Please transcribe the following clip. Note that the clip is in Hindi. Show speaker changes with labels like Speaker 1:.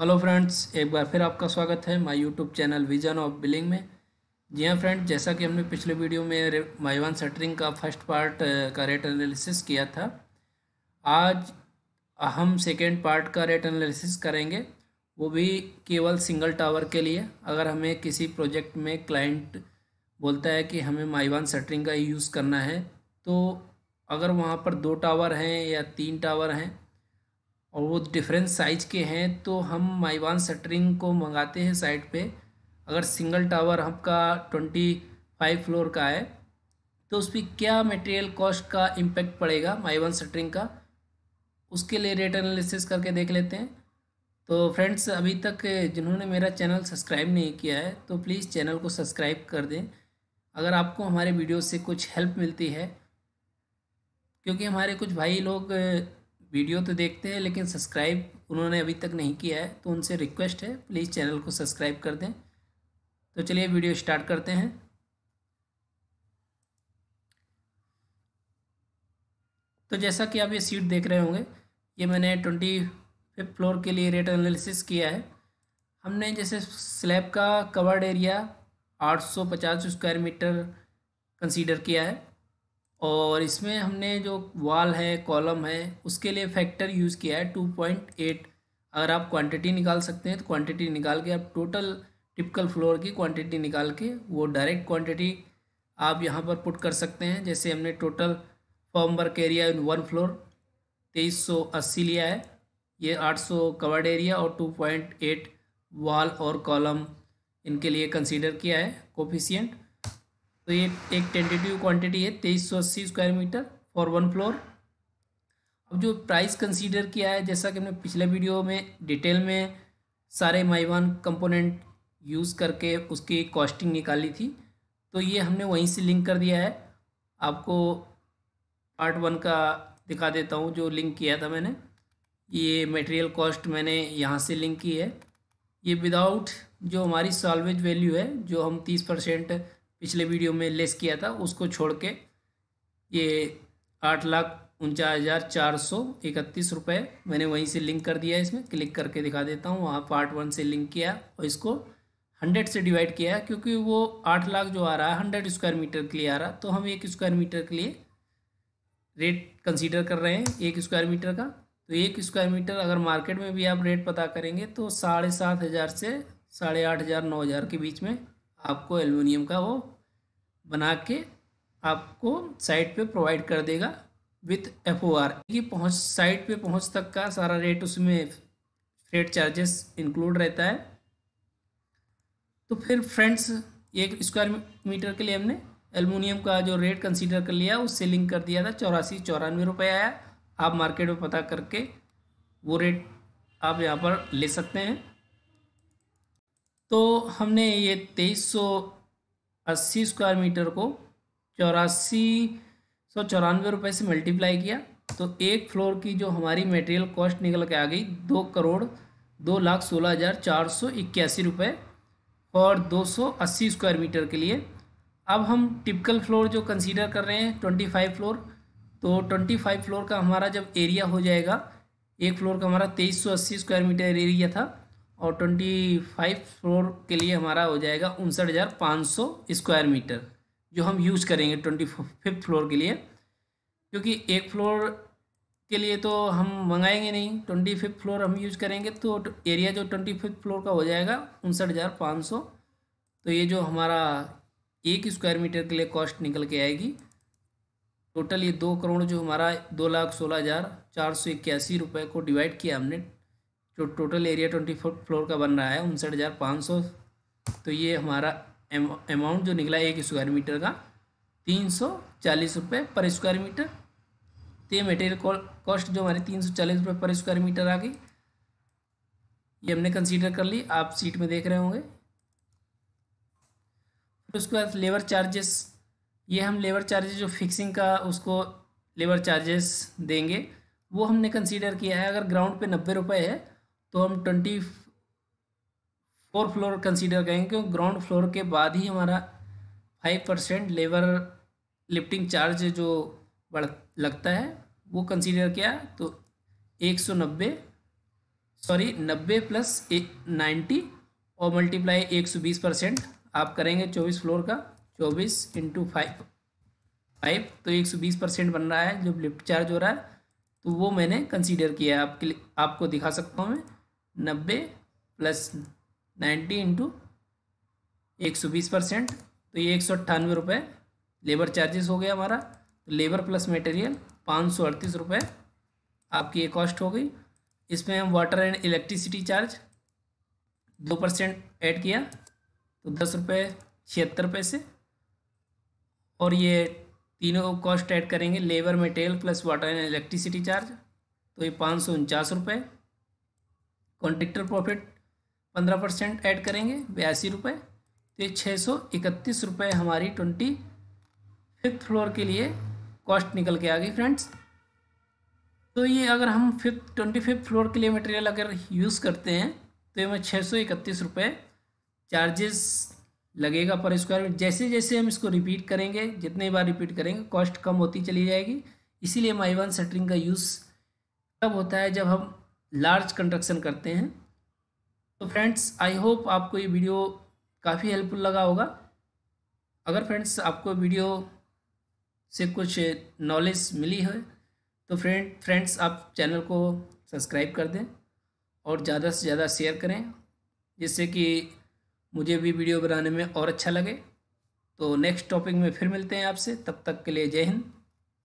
Speaker 1: हेलो फ्रेंड्स एक बार फिर आपका स्वागत है my YouTube channel vision of billing में जी हाँ फ्रेंड जैसा कि हमने पिछले वीडियो में माइवान सटरिंग का फर्स्ट पार्ट का रेट एनालिसिस किया था आज हम सेकेंड पार्ट का रेट एनालिसिस करेंगे वो भी केवल सिंगल टावर के लिए अगर हमें किसी प्रोजेक्ट में क्लाइंट बोलता है कि हमें माइवान सटरिंग का यूज़ करना है तो अगर वहाँ पर दो टावर हैं या तीन टावर हैं और वो डिफरेंस साइज के हैं तो हम माइवान शटरिंग को मंगाते हैं साइट पे अगर सिंगल टावर आपका ट्वेंटी फाइव फ्लोर का है तो उस पर क्या मटेरियल कॉस्ट का इम्पेक्ट पड़ेगा माइवान शटरिंग का उसके लिए रेट एनालिसिस करके देख लेते हैं तो फ्रेंड्स अभी तक जिन्होंने मेरा चैनल सब्सक्राइब नहीं किया है तो प्लीज़ चैनल को सब्सक्राइब कर दें अगर आपको हमारे वीडियो से कुछ हेल्प मिलती है क्योंकि हमारे कुछ भाई लोग वीडियो तो देखते हैं लेकिन सब्सक्राइब उन्होंने अभी तक नहीं किया है तो उनसे रिक्वेस्ट है प्लीज़ चैनल को सब्सक्राइब कर दें तो चलिए वीडियो स्टार्ट करते हैं तो जैसा कि आप ये सीट देख रहे होंगे ये मैंने ट्वेंटी फिफ्थ फ्लोर के लिए रेट एनालिसिस किया है हमने जैसे स्लैब का covered area 850 square metre consider किया है और इसमें हमने जो वाल है कॉलम है उसके लिए फैक्टर यूज़ किया है टू पॉइंट एट अगर आप क्वांटिटी निकाल सकते हैं तो क्वांटिटी निकाल के आप टोटल टिपिकल फ्लोर की क्वांटिटी निकाल के वो डायरेक्ट क्वांटिटी आप यहाँ पर पुट कर सकते हैं जैसे हमने total formwork area in one floor तेईस सौ अस्सी लिया है ये आठ सौ कवर्ड एरिया और टू पॉइंट एट वॉल और कॉलम इनके लिए कंसिडर किया है कोफिशियंट तो ये एक टेंटेटिव क्वांटिटी है तेईस सौ अस्सी square metre for one floor अब जो प्राइस कंसीडर किया है जैसा कि हमने पिछले वीडियो में डिटेल में सारे माइवान कंपोनेंट यूज़ करके उसकी कॉस्टिंग निकाली थी तो ये हमने वहीं से लिंक कर दिया है आपको पार्ट वन का दिखा देता हूँ जो लिंक किया था मैंने ये मटेरियल कॉस्ट मैंने यहाँ से लिंक की है ये विदाउट जो हमारी सॉल्वेज वैल्यू है जो हम तीस परसेंट पिछले वीडियो में लेस किया था उसको छोड़ के ये आठ लाख उनचास हज़ार चार सौ इकतीस रुपये मैंने वहीं से लिंक कर दिया है इसमें क्लिक करके दिखा देता हूँ वहाँ पार्ट वन से लिंक किया और इसको हंड्रेड से डिवाइड किया है क्योंकि वो आठ लाख जो आ रहा है हंड्रेड स्क्वायर मीटर के लिए आ रहा तो हम एक स्क्वायर मीटर के लिए रेट कंसीडर कर रहे हैं एक स्क्वायर मीटर का तो एक स्क्वायर मीटर अगर मार्केट में भी आप रेट पता करेंगे तो साढ़े सात हज़ार से साढ़े आठ हज़ार नौ हज़ार के बीच में आपको एलुमिनियम का वो बना के आपको साइट पे प्रोवाइड कर देगा विथ एफ ओ आर कि पहुँच साइट पे पहुँच तक का सारा रेट उसमें फ्रेट चार्जेस इंक्लूड रहता है तो फिर फ्रेंड्स एक स्क्वायर मीटर के लिए हमने एलमिनियम का जो रेट कंसीडर कर लिया उससे लिंक कर दिया था चौरासी चौरानवे रुपये आया आप मार्केट में पता करके वो रेट आप यहाँ पर ले सकते हैं तो हमने ये तेईस सौ अस्सी स्क्वायर मीटर को चौरासी सौ चौरानवे रुपये से मल्टीप्लाई किया तो एक फ्लोर की जो हमारी मटेरियल कॉस्ट निकल के आ गई दो करोड़ दो लाख सोलह हज़ार चार सौ इक्यासी रुपये और दो सौ अस्सी स्क्वायर मीटर के लिए अब हम टिपिकल फ्लोर जो कंसीडर कर रहे हैं ट्वेंटी फाइव फ्लोर तो ट्वेंटी फाइव फ्लोर का हमारा जब एरिया हो जाएगा एक फ्लोर का हमारा तेईस सौ अस्सी स्क्वायर मीटर एरिया था और ट्वेंटी फाइव फ्लोर के लिए हमारा हो जाएगा उनसठ हज़ार पाँच सौ स्क्वायर मीटर जो हम यूज़ करेंगे ट्वेंटी फिफ्थ फ्लोर के लिए क्योंकि एक फ्लोर के लिए तो हम मंगाएंगे नहीं ट्वेंटी फिफ्थ फ्लोर हम यूज़ करेंगे तो एरिया जो ट्वेंटी फिफ्थ फ्लोर का हो जाएगा उनसठ हज़ार पाँच सौ तो ये जो हमारा एक स्क्वायर मीटर के लिए कॉस्ट निकल के आएगी टोटल ये दो करोड़ जो हमारा दो लाख सोलह हज़ार चार सौ इक्यासी रुपये को डिवाइड किया हमने जो टोटल एरिया ट्वेंटी फ्लोर का बन रहा है उनसठ हज़ार पाँच सौ तो ये हमारा अमाउंट जो निकला एक स्क्वायर मीटर का तीन सौ चालीस रुपये पर स्क्वायर मीटर तो ये मटेरियल कॉस्ट जो हमारी तीन सौ चालीस रुपये पर स्क्वायर मीटर आ गई ये हमने कंसीडर कर ली आप सीट में देख रहे होंगे फिर उसके बाद लेबर चार्जेस ये हम लेबर चार्जेस जो फिक्सिंग का उसको लेबर चार्जेस देंगे वो हमने कंसीडर किया है अगर ग्राउंड पे नब्बे रुपये है तो हम ट्वेंटी फोर फ्लोर कंसीडर करेंगे क्योंकि ग्राउंड फ्लोर के बाद ही हमारा five percent labour lifting charge जो बढ़ लगता है वो कंसीडर किया तो एक सौ नब्बे सॉरी नब्बे प्लस ए नाइन्टी और मल्टीप्लाई एक सौ बीस परसेंट आप करेंगे चौबीस फ्लोर का चौबीस इंटू फाइव फाइव तो एक सौ बीस परसेंट बन रहा है जो लिफ्ट चार्ज हो रहा है तो वो मैंने कंसीडर किया है आपके लिए आपको दिखा सकता हूँ मैं नब्बे प्लस नाइन्टी इंटू एक सौ बीस परसेंट तो ये एक सौ अट्ठानवे रुपये लेबर चार्जेस हो गया हमारा तो लेबर प्लस मटेरियल पाँच सौ अड़तीस रुपये आपकी ये कॉस्ट हो गई इसमें हम वाटर एंड इलेक्ट्रिसिटी चार्ज दो परसेंट ऐड किया तो दस रुपये छिहत्तर पैसे और ये तीनों कॉस्ट ऐड करेंगे labour material plus water and electricity charge तो ये पाँच सौ उनचास रुपये कॉन्ट्रेक्टर प्रॉफिट पंद्रह परसेंट ऐड करेंगे बयासी रुपये तो ये छः सौ इकतीस रुपये हमारी ट्वेंटी फिफ्थ फ्लोर के लिए कॉस्ट निकल के आ गई फ्रेंड्स तो ये अगर हम फिफ्थ ट्वेंटी फिफ्थ फ्लोर के लिए मटेरियल अगर यूज़ करते हैं तो इसमें छः सौ इकतीस रुपये चार्जेस लगेगा पर स्क्वायर में जैसे जैसे हम इसको रिपीट करेंगे जितनी बार रिपीट करेंगे कॉस्ट कम होती चली जाएगी इसीलिए माई वन सेटरिंग का यूज़ तब होता है जब हम लार्ज कंस्ट्रक्शन करते हैं तो फ्रेंड्स आई होप आपको ये वीडियो काफ़ी हेल्पफुल लगा होगा अगर फ्रेंड्स आपको वीडियो से कुछ नॉलेज मिली है तो फ्रेंड फ्रेंड्स आप चैनल को सब्सक्राइब कर दें और ज़्यादा से ज़्यादा शेयर करें जिससे कि मुझे भी वीडियो बनाने में और अच्छा लगे तो नेक्स्ट टॉपिक में फिर मिलते हैं आपसे तब तक के लिए जय हिंद